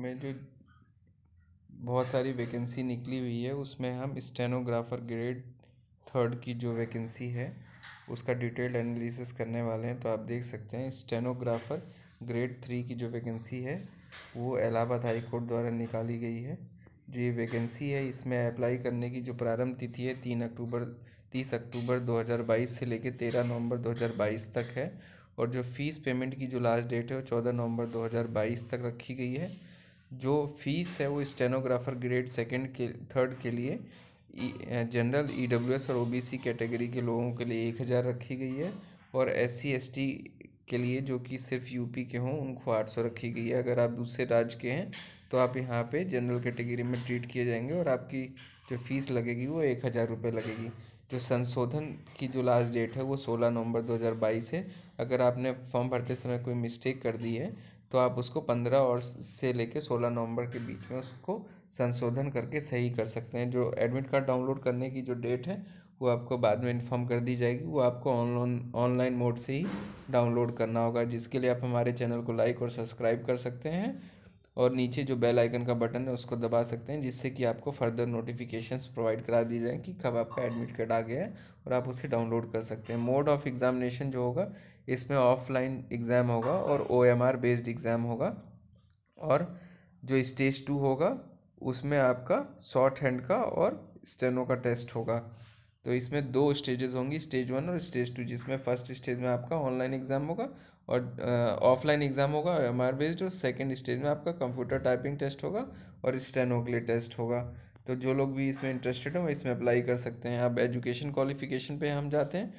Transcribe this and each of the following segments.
में जो बहुत सारी वैकेंसी निकली हुई है उसमें हम स्टेनोग्राफर ग्रेड थर्ड की जो वैकेंसी है उसका डिटेल्ड एनालिसिस करने वाले हैं तो आप देख सकते हैं स्टेनोग्राफर ग्रेड थ्री की जो वैकेंसी है वो इलाहाबाद हाई कोर्ट द्वारा निकाली गई है जो ये वैकेंसी है इसमें अप्लाई करने की जो प्रारंभ तिथि है तीन अक्टूबर तीस अक्टूबर 2022 से लेकर तेरह नवंबर 2022 तक है और जो फीस पेमेंट की जो लास्ट डेट है वो चौदह नवंबर 2022 तक रखी गई है जो फीस है वो स्टेनोग्राफर ग्रेड सेकंड के थर्ड के लिए जनरल ई डब्ल्यू एस और ओ बी सी कैटेगरी के लोगों के लिए एक हज़ार रखी गई है और एस सी एस टी के लिए जो कि सिर्फ यूपी के हों उनको आठ सौ रखी गई है अगर आप दूसरे राज्य के हैं तो आप यहाँ पे जनरल कैटेगरी में ट्रीट किए जाएंगे और आपकी जो फीस लगेगी वो एक हज़ार रुपये लगेगी जो संशोधन की जो लास्ट डेट है वो सोलह नवंबर बाईस है अगर आपने फॉर्म भरते समय कोई मिस्टेक कर दी है तो आप उसको पंद्रह और से लेकर सोलह नवंबर के बीच में उसको संशोधन करके सही कर सकते हैं जो एडमिट कार्ड डाउनलोड करने की जो डेट है वो आपको बाद में इन्फॉर्म कर दी जाएगी वो आपको ऑनलाइन ऑनलाइन मोड से ही डाउनलोड करना होगा जिसके लिए आप हमारे चैनल को लाइक और सब्सक्राइब कर सकते हैं और नीचे जो बेल आइकन का बटन है उसको दबा सकते हैं जिससे कि आपको फर्दर नोटिफिकेशंस प्रोवाइड करा दी जाएँ कि कब आपका एडमिट कार्ड आ गया है और आप उसे डाउनलोड कर सकते हैं मोड ऑफ एग्ज़ामिनेशन जो होगा इसमें ऑफलाइन एग्ज़ाम होगा और ओ बेस्ड एग्ज़ाम होगा और जो स्टेज टू होगा उसमें आपका शॉर्ट हैंड का और स्टेनो का टेस्ट होगा तो इसमें दो स्टेजेस होंगी स्टेज वन और स्टेज टू जिसमें फर्स्ट स्टेज में आपका ऑनलाइन एग्ज़ाम होगा और ऑफलाइन एग्ज़ाम होगा एम आर बेस्ड और सेकेंड स्टेज में आपका कंप्यूटर टाइपिंग टेस्ट होगा और स्टेनो के लिए टेस्ट होगा तो जो लोग भी इसमें इंटरेस्टेड हैं वो इसमें अप्लाई कर सकते हैं आप एजुकेशन क्वालिफिकेशन पे हम जाते हैं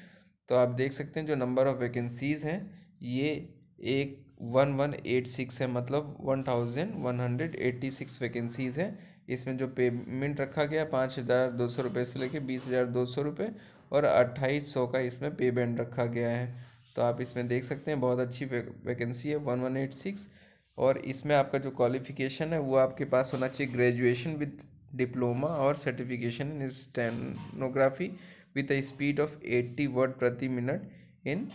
तो आप देख सकते हैं जो नंबर ऑफ़ वैकेंसीज़ हैं ये एक वन वन एट सिक्स है मतलब one thousand one hundred eighty six vacancies हैं इसमें जो पेमेंट रखा गया पाँच हज़ार दो सौ रुपये से लेकर बीस हज़ार दो सौ रुपये और अट्ठाईस सौ का इसमें पेमेंट रखा गया है तो आप इसमें देख सकते हैं बहुत अच्छी वैकेंसी है वन वन एट सिक्स और इसमें आपका जो क्वालिफिकेशन है वो आपके पास होना चाहिए ग्रेजुएशन विद डिप्लोमा और certification in stenography with a speed of eighty word प्रति minute in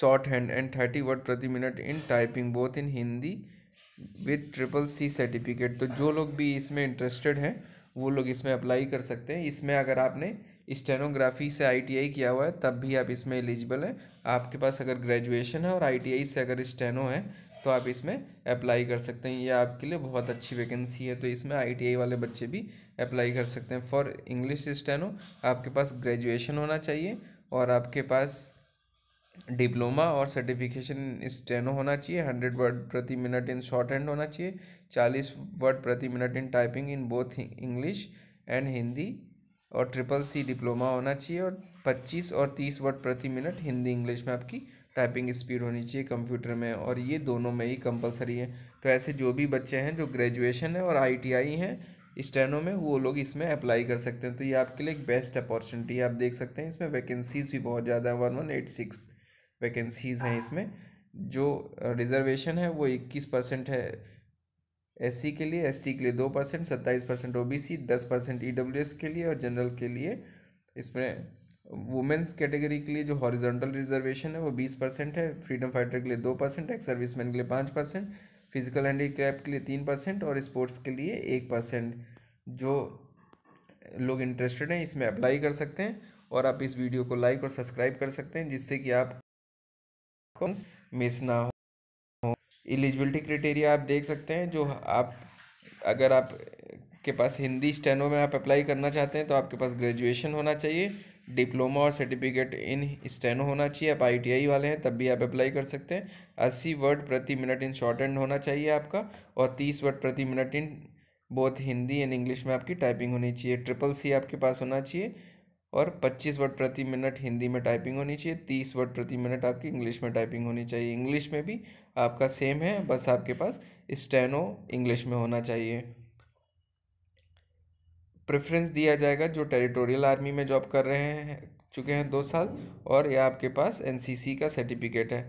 shorthand and thirty word प्रति minute in typing both in Hindi with triple C certificate तो जो लोग भी इसमें इंटरेस्टेड हैं वो लोग इसमें अप्लाई कर सकते हैं इसमें अगर आपने स्टेनोग्राफी से आईटीआई किया हुआ है तब भी आप इसमें एलिजिबल हैं आपके पास अगर ग्रेजुएशन है और आईटीआई से अगर स्टेनो है तो आप इसमें अप्लाई कर सकते हैं ये आपके लिए बहुत अच्छी वैकेंसी है तो इसमें आईटीआई वाले बच्चे भी अप्लाई कर सकते हैं फॉर इंग्लिश स्टेनो आपके पास ग्रेजुएशन होना चाहिए और आपके पास डिप्लोमा और सर्टिफिकेशन स्टेनो होना चाहिए हंड्रेड वर्ड प्रति मिनट इन शॉर्ट हैंड होना चाहिए चालीस वर्ड प्रति minute in typing in both English and Hindi और ट्रिपल सी डिप्लोमा होना चाहिए और पच्चीस और तीस वर्ड प्रति मिनट हिंदी इंग्लिश में आपकी टाइपिंग स्पीड होनी चाहिए कंप्यूटर में और ये दोनों में ही कंपलसरी है तो ऐसे जो भी बच्चे हैं जो ग्रेजुएशन है और आई हैं स्टेनो में वो लोग इसमें अप्लाई कर सकते हैं तो ये आपके लिए एक बेस्ट अपॉर्चुनिटी है आप देख सकते हैं इसमें वैकेंसीज़ भी बहुत ज़्यादा है one one eight six vacancies हैं हाँ। इसमें जो रिजर्वेशन है वो इक्कीस परसेंट है एस के लिए एस के लिए दो परसेंट सत्ताईस परसेंट ओ बी सी दस परसेंट ई के लिए और जनरल के लिए इसमें वुमेंस कैटेगरी के लिए जो हॉरिजॉन्टल रिजर्वेशन है वो बीस परसेंट है फ्रीडम फाइटर के लिए दो परसेंट एक्स मैन के लिए पाँच परसेंट फिजिकल हैंडीक्राफ्ट के लिए तीन परसेंट और स्पोर्ट्स के लिए एक परसेंट जो लोग इंटरेस्टेड हैं इसमें अप्लाई कर सकते हैं और आप इस वीडियो को लाइक और सब्सक्राइब कर सकते हैं जिससे कि आप मिस ना हो एलिजिबिलिटी क्राइटेरिया आप देख सकते हैं जो आप अगर आप के पास हिंदी स्टैनो में आप अप्लाई करना चाहते हैं तो आपके पास ग्रेजुएशन होना चाहिए डिप्लोमा और सर्टिफिकेट इन स्टैनो होना चाहिए आप आईटीआई वाले हैं तब भी आप अप्लाई कर सकते हैं अस्सी वर्ड प्रति मिनट इन शॉर्ट एंड होना चाहिए आपका और तीस वर्ड प्रति minute in both Hindi and English में आपकी टाइपिंग होनी चाहिए ट्रिपल सी आपके पास होना चाहिए और 25 वर्ड प्रति मिनट हिंदी में टाइपिंग होनी चाहिए 30 वर्ड प्रति मिनट आपकी इंग्लिश में टाइपिंग होनी चाहिए इंग्लिश में भी आपका सेम है बस आपके पास स्टेनो इंग्लिश में होना चाहिए प्रेफरेंस दिया जाएगा जो टेरिटोरियल आर्मी में जॉब कर रहे हैं चुके हैं दो साल और यह आपके पास एन का सर्टिफिकेट है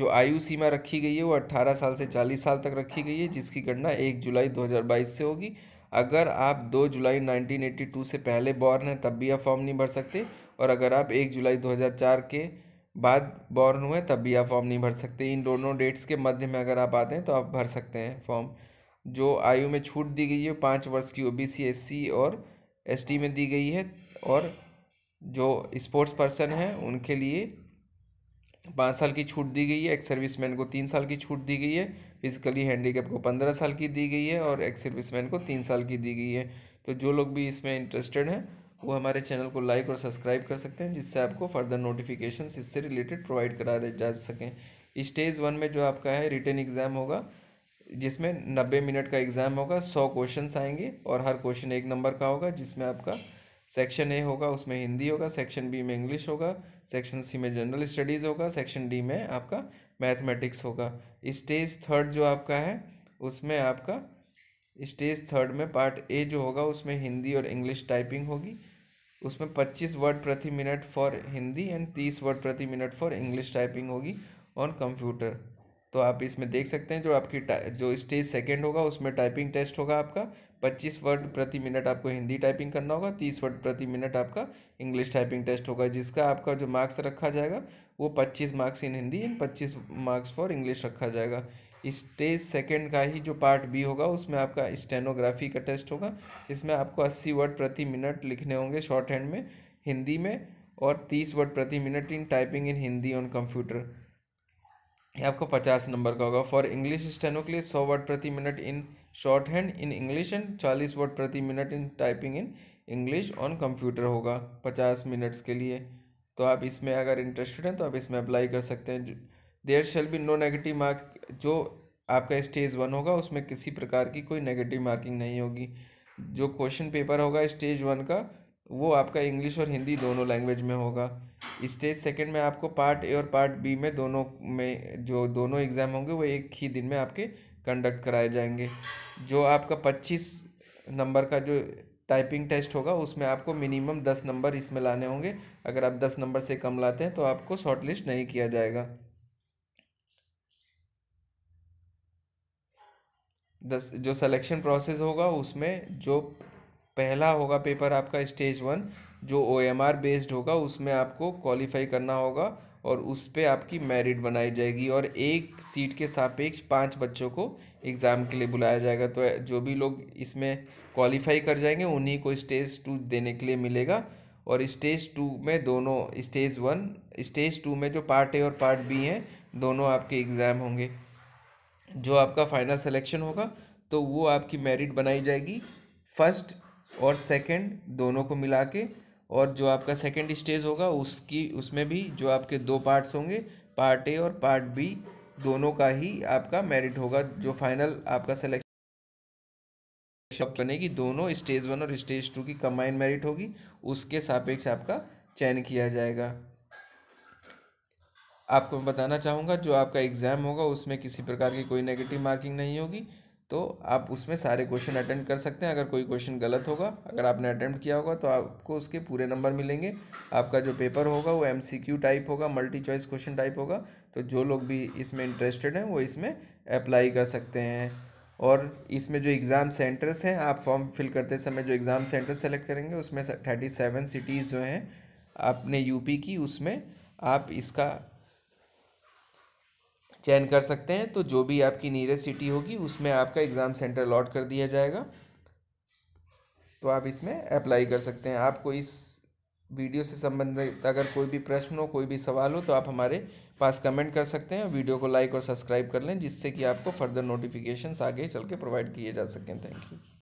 जो आयु सीमा रखी गई है वो अट्ठारह साल से चालीस साल तक रखी गई है जिसकी गणना एक जुलाई दो से होगी अगर आप 2 जुलाई 1982 से पहले बॉर्न हैं तब भी आप फॉर्म नहीं भर सकते और अगर आप 1 जुलाई 2004 के बाद बॉर्न हुए तब भी आप फॉर्म नहीं भर सकते इन दोनों डेट्स के मध्य में अगर आप आते हैं तो आप भर सकते हैं फॉर्म जो आयु में छूट दी गई है पाँच वर्ष की O B C S C और एस टी में दी गई है और जो स्पोर्ट्स पर्सन हैं उनके लिए पाँच साल की छूट दी गई है एक्स मैन को तीन साल की छूट दी गई है फिजिकली हैंडीकैप को पंद्रह साल की दी गई है और एक्स मैन को तीन साल की दी गई है तो जो लोग भी इसमें इंटरेस्टेड हैं वो हमारे चैनल को लाइक और सब्सक्राइब कर सकते हैं जिससे आपको फर्दर नोटिफिकेशन इससे रिलेटेड प्रोवाइड करा जा सकें स्टेज वन में जो आपका है रिटर्न एग्ज़ाम होगा जिसमें नब्बे मिनट का एग्ज़ाम होगा सौ क्वेश्चन आएंगे और हर क्वेश्चन एक नंबर का होगा जिसमें आपका सेक्शन ए होगा उसमें हिंदी होगा सेक्शन बी में इंग्लिश होगा सेक्शन सी में जनरल स्टडीज़ होगा सेक्शन डी में आपका मैथमेटिक्स होगा स्टेज थर्ड जो आपका है उसमें आपका स्टेज थर्ड में पार्ट ए जो होगा उसमें हिंदी और इंग्लिश टाइपिंग होगी उसमें पच्चीस वर्ड प्रति मिनट फॉर हिंदी एंड तीस वर्ड प्रति मिनट फॉर इंग्लिश टाइपिंग होगी ऑन कंप्यूटर तो आप इसमें देख सकते हैं जो आपकी जो स्टेज सेकेंड होगा उसमें टाइपिंग टेस्ट होगा आपका पच्चीस वर्ड प्रति मिनट आपको हिंदी टाइपिंग करना होगा तीस वर्ड प्रति मिनट आपका इंग्लिश टाइपिंग टेस्ट होगा जिसका आपका जो मार्क्स रखा जाएगा वो पच्चीस मार्क्स इन हिंदी एंड पच्चीस मार्क्स फॉर इंग्लिश रखा जाएगा स्टेज सेकेंड का ही जो पार्ट बी होगा उसमें आपका स्टेनोग्राफी का टेस्ट होगा इसमें आपको अस्सी वर्ड प्रति मिनट लिखने होंगे शॉर्ट हैंड में हिंदी में और तीस वर्ड प्रति minute in typing in Hindi on computer ये आपको पचास नंबर का होगा फॉर इंग्लिश स्टेनो के लिए सौ वर्ड प्रति minute in shorthand in English and चालीस वर्ड प्रति minute in typing in English on computer होगा पचास मिनट्स के लिए तो आप इसमें अगर इंटरेस्टेड हैं तो आप इसमें अप्लाई कर सकते हैं there shall be no negative mark जो आपका स्टेज वन होगा उसमें किसी प्रकार की कोई नेगेटिव मार्किंग नहीं होगी जो क्वेश्चन पेपर होगा स्टेज वन का वो आपका इंग्लिश और हिंदी दोनों लैंग्वेज में होगा स्टेज सेकंड में आपको पार्ट ए और पार्ट बी में दोनों में जो दोनों एग्ज़ाम होंगे वो एक ही दिन में आपके कंडक्ट कराए जाएंगे जो आपका पच्चीस नंबर का जो टाइपिंग टेस्ट होगा उसमें आपको मिनिमम दस नंबर इसमें लाने होंगे अगर आप दस नंबर से कम लाते हैं तो आपको शॉर्ट लिस्ट नहीं किया जाएगा दस जो सिलेक्शन प्रोसेस होगा उसमें जो पहला होगा पेपर आपका स्टेज वन जो ओ एम आर बेस्ड होगा उसमें आपको क्वालिफाई करना होगा और उस पर आपकी मेरिट बनाई जाएगी और एक सीट के सापेक्ष पांच बच्चों को एग्ज़ाम के लिए बुलाया जाएगा तो जो भी लोग इसमें क्वालिफाई कर जाएंगे उन्हीं को स्टेज टू देने के लिए मिलेगा और स्टेज टू में दोनों स्टेज वन स्टेज टू में जो पार्ट ए और पार्ट बी हैं दोनों आपके एग्ज़ाम होंगे जो आपका फाइनल सेलेक्शन होगा तो वो आपकी मेरिट बनाई जाएगी फर्स्ट और सेकंड दोनों को मिला के और जो आपका सेकंड स्टेज होगा उसकी उसमें भी जो आपके दो पार्ट्स होंगे पार्ट ए और पार्ट बी दोनों का ही आपका मेरिट होगा जो फाइनल आपका सिलेक्शन बनेगी दोनों स्टेज वन और स्टेज टू की कंबाइंड मेरिट होगी उसके सापेक्ष आपका चयन किया जाएगा आपको मैं बताना चाहूँगा जो आपका एग्ज़ाम होगा उसमें किसी प्रकार की कोई नेगेटिव मार्किंग नहीं होगी तो आप उसमें सारे क्वेश्चन अटेंड कर सकते हैं अगर कोई क्वेश्चन गलत होगा अगर आपने अटेम्प्ट किया होगा तो आपको उसके पूरे नंबर मिलेंगे आपका जो पेपर होगा वो एमसीक्यू टाइप होगा मल्टी चॉइस क्वेश्चन टाइप होगा तो जो लोग भी इसमें इंटरेस्टेड हैं वो इसमें अप्लाई कर सकते हैं और इसमें जो एग्ज़ाम सेंटर्स हैं आप फॉर्म फिल करते समय जो एग्ज़ाम सेंटर सेलेक्ट करेंगे उसमें थर्टी सेवन सिटीज़ जो हैं आपने यूपी की उसमें आप इसका चयन कर सकते हैं तो जो भी आपकी नियरेस्ट सिटी होगी उसमें आपका एग्ज़ाम सेंटर अलॉट कर दिया जाएगा तो आप इसमें अप्लाई कर सकते हैं आपको इस वीडियो से संबंधित अगर कोई भी प्रश्न हो कोई भी सवाल हो तो आप हमारे पास कमेंट कर सकते हैं वीडियो को लाइक और सब्सक्राइब कर लें जिससे कि आपको फर्दर नोटिफिकेशंस आगे चल के प्रोवाइड किए जा सकें थैंक यू